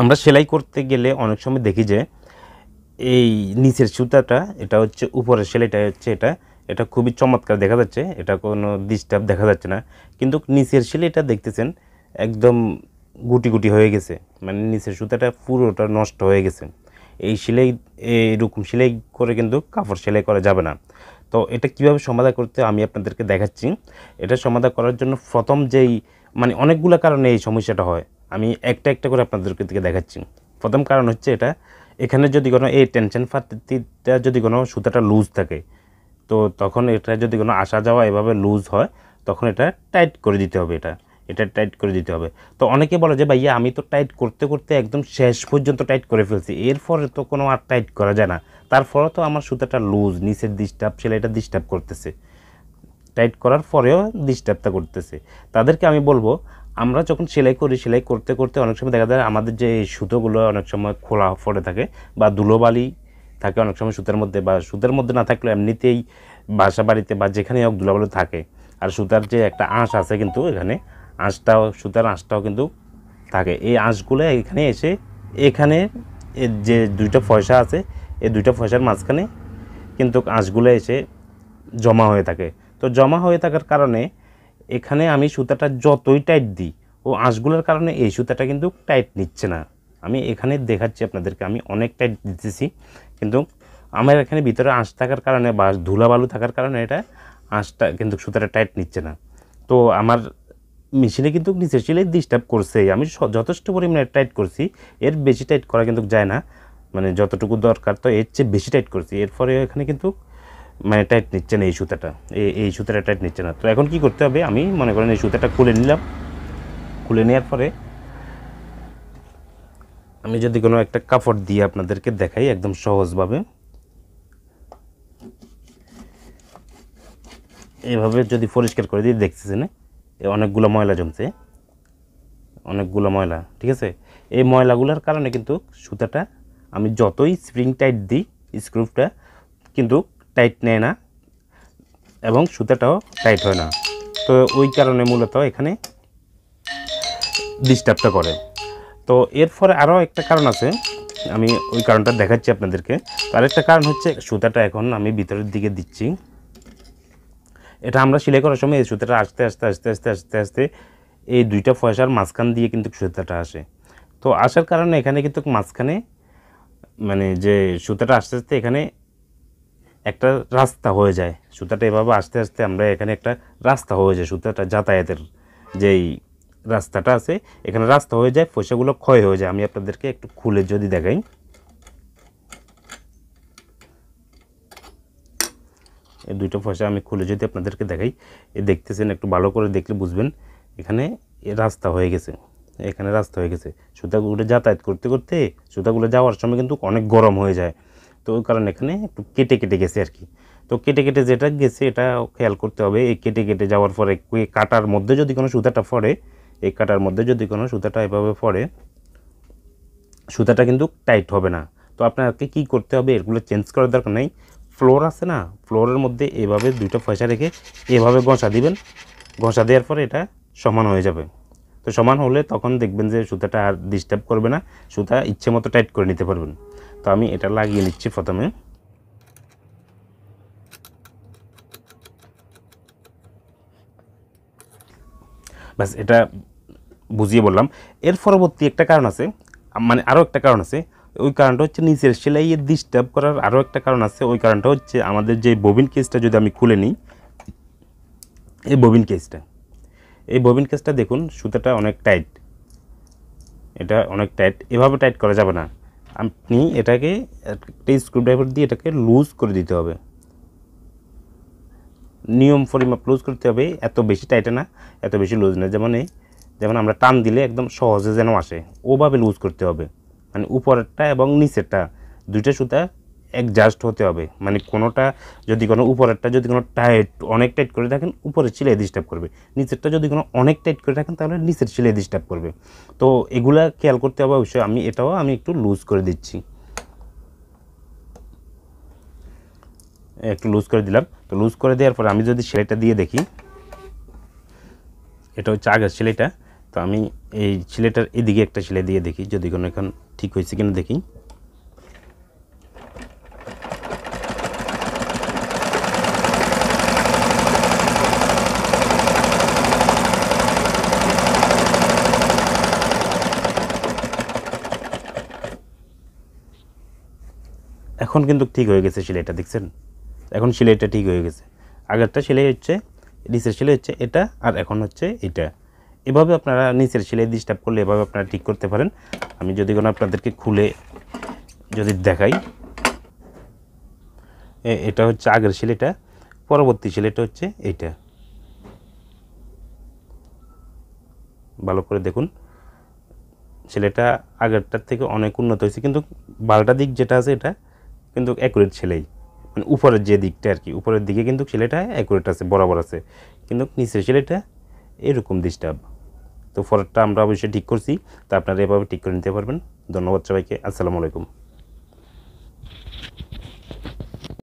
আমরা সেলাই করতে গেলে অনেক সময় দেখি যে এই নিচের সুতাটা এটা হচ্ছে উপরের সেলাইটা হচ্ছে এটা এটা খুবই চমৎকার দেখা যাচ্ছে এটা কোনো ডিস্টার্ব দেখা যাচ্ছে না কিন্তু নিচের সেলাইটা দেখতেছেন একদম গুটি গুটি হয়ে গেছে মানে নিচের সুতাটা পুরোটা নষ্ট হয়ে গেছে এই সেলাই এইরকম সেলাই করে কিন্তু কাপড় সেলাই করা যাবে না তো এটা কিভাবে সমাধান করতে আমি আপনাদেরকে দেখাচ্ছি এটা সমাধান করার জন্য প্রথম যেই মানে অনেকগুলো কারণে এই সমস্যাটা হয় আমি একটা একটা করে আপনাদেরকে দিকে দেখাচ্ছি প্রথম কারণ হচ্ছে এটা এখানে যদি কোনো এই টেনশন ফাতিটা যদি কোনো সুতাটা লুজ থাকে তো তখন এটা যদি কোনো আসা যাওয়া এভাবে লুজ হয় তখন এটা টাইট করে দিতে হবে এটা এটা টাইট করে দিতে হবে তো অনেকে বলে যে ভাইয়া আমি তো টাইট করতে করতে একদম শেষ পর্যন্ত টাইট করে ফেলছি এরপরে তো কোনো আর টাইট করা যায় না তারপরে তো আমার সুতাটা লুজ নিচের ডিস্টার্ব সেলাইটা ডিস্টার্ব করতেছে টাইট করার পরেও ডিস্টার্বটা করতেছে তাদেরকে আমি বলবো আমরা যখন সেলাই করি সেলাই করতে করতে অনেক সময় দেখা যায় আমাদের যে সুতোগুলো অনেক সময় খোলা পড়ে থাকে বা দুলোবালি থাকে অনেক সময় সুতার মধ্যে বা সুতার মধ্যে না থাকলে এমনিতেই বাসা বাড়িতে বা যেখানেই হোক দুলোবালি থাকে আর সুতার যে একটা আঁশ আছে কিন্তু এখানে আঁশটাও সুতার আঁশটাও কিন্তু থাকে এই আঁশগুলো এখানে এসে এখানে যে দুইটা পয়সা আছে এই দুইটা পয়সার মাঝখানে কিন্তু আঁশগুলো এসে জমা হয়ে থাকে তো জমা হয়ে থাকার কারণে এখানে আমি সুতাটা যতই টাইট দিই ও আঁশগুলোর কারণে এই সুতাটা কিন্তু টাইট নিচ্ছে না আমি এখানে দেখাচ্ছি আপনাদেরকে আমি অনেক টাইট দিতেছি কিন্তু আমার এখানে ভিতরে আঁশ থাকার কারণে বা ধুলাবালু থাকার কারণে এটা আঁশটা কিন্তু সুতাটা টাইট নিচ্ছে না তো আমার মেশিনে কিন্তু নিচে সিলাই ডিস্টার্ব করছে আমি যথেষ্ট পরিমাণে টাইট করছি এর বেশি টাইট করা কিন্তু যায় না মানে যতটুকু দরকার তো এর চেয়ে বেশি টাইট করছি এরপরে এখানে কিন্তু মানে টাইট নিচ্ছে না এই সুতাটা এই সুতাটা টাইট নিচ্ছে না তো এখন কি করতে হবে আমি মনে করেন এই সুতাটা খুলে নিলাম খুলে নেওয়ার পরে আমি যদি কোনো একটা কাপড় দিয়ে আপনাদেরকে দেখাই একদম সহজভাবে এভাবে যদি পরিষ্কার করে দিয়ে না অনেকগুলো ময়লা জমছে অনেকগুলো ময়লা ঠিক আছে এই ময়লাগুলোর কারণে কিন্তু সুতাটা আমি যতই স্প্রিং টাইট দিই স্ক্রুপটা কিন্তু টাইট নেয় না এবং সুতাটাও টাইট হয় না তো ওই কারণে মূলত এখানে ডিস্টার্বটা করে তো এরপরে আরও একটা কারণ আছে আমি ওই কারণটা দেখাচ্ছি আপনাদেরকে তো আরেকটা কারণ হচ্ছে সুতাটা এখন আমি ভিতরের দিকে দিচ্ছি এটা আমরা সেলাই করার সময় এই সুতাটা আস্তে আস্তে আস্তে আস্তে আস্তে আস্তে এই দুইটা পয়সার মাঝখান দিয়ে কিন্তু সুতাটা আসে তো আসার কারণে এখানে কিন্তু মাঝখানে মানে যে সুতাটা আস্তে আস্তে এখানে একটা রাস্তা হয়ে যায় সুতাটা এভাবে আস্তে আস্তে আমরা এখানে একটা রাস্তা হয়ে যায় সুতাটা যাতায়াতের যেই রাস্তাটা আছে এখানে রাস্তা হয়ে যায় পয়সাগুলো ক্ষয় হয়ে যায় আমি আপনাদেরকে একটু খুলে যদি দেখাই এই দুটো পয়সা আমি খুলে যদি আপনাদেরকে দেখাই এ দেখতেছেন একটু ভালো করে দেখলে বুঝবেন এখানে রাস্তা হয়ে গেছে এখানে রাস্তা হয়ে গেছে সুতাগুলো যাতায়াত করতে করতে সুতাগুলো যাওয়ার সময় কিন্তু অনেক গরম হয়ে যায় তো কারণ এখানে একটু কেটে কেটে গেছে আর কি তো কেটে কেটে যেটা গেছে এটা খেয়াল করতে হবে এই কেটে কেটে যাওয়ার পরে কাটার মধ্যে যদি কোনো সুতাটা পড়ে এই কাটার মধ্যে যদি কোনো সুতাটা এভাবে পড়ে সুতাটা কিন্তু টাইট হবে না তো আপনাকে কি করতে হবে এগুলো চেঞ্জ করার দরকার নেই ফ্লোর আছে না ফ্লোরের মধ্যে এভাবে দুইটা পয়সা রেখে এভাবে ঘষা দিবেন ঘষা দেওয়ার পরে এটা সমান হয়ে যাবে তো সমান হলে তখন দেখবেন যে সুতাটা আর ডিস্টার্ব করবে না সুতা ইচ্ছে মতো টাইট করে নিতে পারবেন তো আমি এটা লাগিয়ে নিচ্ছি প্রথমে ব্যাস এটা বুঝিয়ে বললাম এর পরবর্তী একটা কারণ আছে মানে আরও একটা কারণ আছে ওই কারণটা হচ্ছে নিচের সেলাইয়ে ডিস্টার্ব করার আরও একটা কারণ আছে ওই কারণটা হচ্ছে আমাদের যে ববিন কেসটা যদি আমি খুলে নিই এই ববিন কেসটা এই ববিন কেসটা দেখুন সুতাটা অনেক টাইট এটা অনেক টাইট এভাবে টাইট করা যাবে না আপনি এটাকে একটা স্ক্রুড্রাইভার দিয়ে এটাকে লুজ করে দিতে হবে নিয়ম পরিমাপ লুজ করতে হবে এত বেশি টাইটে না এত বেশি লুজ না যেমন এই যেমন আমরা টান দিলে একদম সহজে যেন আসে ওভাবে লুজ করতে হবে মানে উপরেরটা এবং নিচেরটা দুইটা সুতা অ্যাডজাস্ট হতে হবে মানে কোনোটা যদি কোনো উপরেরটা যদি কোনো টাইট অনেক টাইট করে থাকেন উপরে চিলে ডিস্টার্ব করবে নিচেরটা যদি কোনো অনেক টাইট করে থাকেন তাহলে নিচের চিলে ডিস্টার্ব করবে তো এগুলা খেয়াল করতে হবে অবশ্যই আমি এটাও আমি একটু লুজ করে দিচ্ছি একটু লুজ করে দিলাম তো লুজ করে দেওয়ার পর আমি যদি সেলাইটা দিয়ে দেখি এটা হচ্ছে আগের সেলাইটা তো আমি এই সিলেটার এদিকে একটা সেলাই দিয়ে দেখি যদি কোনো এখন ঠিক হয়েছে কিনা দেখি এখন কিন্তু ঠিক হয়ে গেছে সেলাইটা দেখছেন এখন সেলাইটা ঠিক হয়ে গেছে আগেরটা সেলাই হচ্ছে নিচের সেলাই হচ্ছে এটা আর এখন হচ্ছে এটা এভাবে আপনারা নিচের সেলাই ডিস্টার্ব করলে এভাবে আপনারা ঠিক করতে পারেন আমি যদি কোনো আপনাদেরকে খুলে যদি দেখাই এটা হচ্ছে আগের সেলাইটা পরবর্তী সেলাইটা হচ্ছে এটা ভালো করে দেখুন ছেলেটা আগেরটার থেকে অনেক উন্নত হয়েছে কিন্তু বালটা দিক যেটা আছে এটা কিন্তু অ্যাকুরেট ছেলেই মানে উপরের যে দিকটা আর কি উপরের দিকে কিন্তু ছেলেটা অ্যাকুরেট আছে বরাবর আছে কিন্তু নিচের ছেলেটা এরকম ডিস্টার্ব তো ফরটা আমরা অবশ্যই ঠিক করছি তা আপনারা এভাবে ঠিক করে নিতে পারবেন ধন্যবাদ সবাইকে আসসালামু আলাইকুম